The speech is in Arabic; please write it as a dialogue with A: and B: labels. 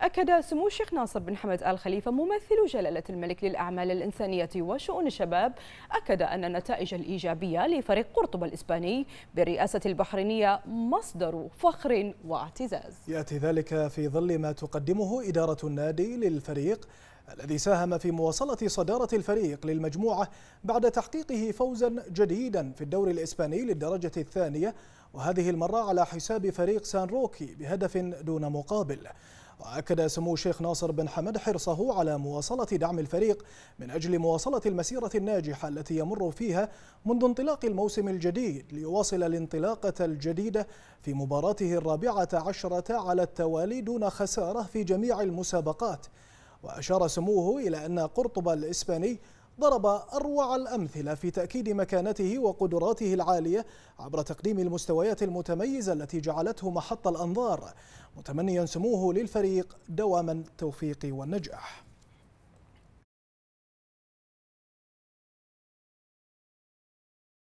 A: أكد سمو الشيخ ناصر بن حمد آل خليفة ممثل جلالة الملك للأعمال الإنسانية وشؤون الشباب أكد أن النتائج الإيجابية لفريق قرطبة الإسباني برئاسة البحرينية مصدر فخر واعتزاز
B: يأتي ذلك في ظل ما تقدمه إدارة النادي للفريق الذي ساهم في مواصلة صدارة الفريق للمجموعة بعد تحقيقه فوزا جديدا في الدوري الإسباني للدرجة الثانية وهذه المرة على حساب فريق سان روكي بهدف دون مقابل وأكد سمو الشيخ ناصر بن حمد حرصه على مواصلة دعم الفريق من أجل مواصلة المسيرة الناجحة التي يمر فيها منذ انطلاق الموسم الجديد ليواصل الانطلاقة الجديدة في مباراته الرابعة عشرة على التوالي دون خسارة في جميع المسابقات وأشار سموه إلى أن قرطبة الإسباني ضرب أروع الأمثلة في تأكيد مكانته وقدراته العالية عبر تقديم المستويات المتميزة التي جعلته محط الأنظار متمنيا سموه للفريق دواما التوفيق والنجاح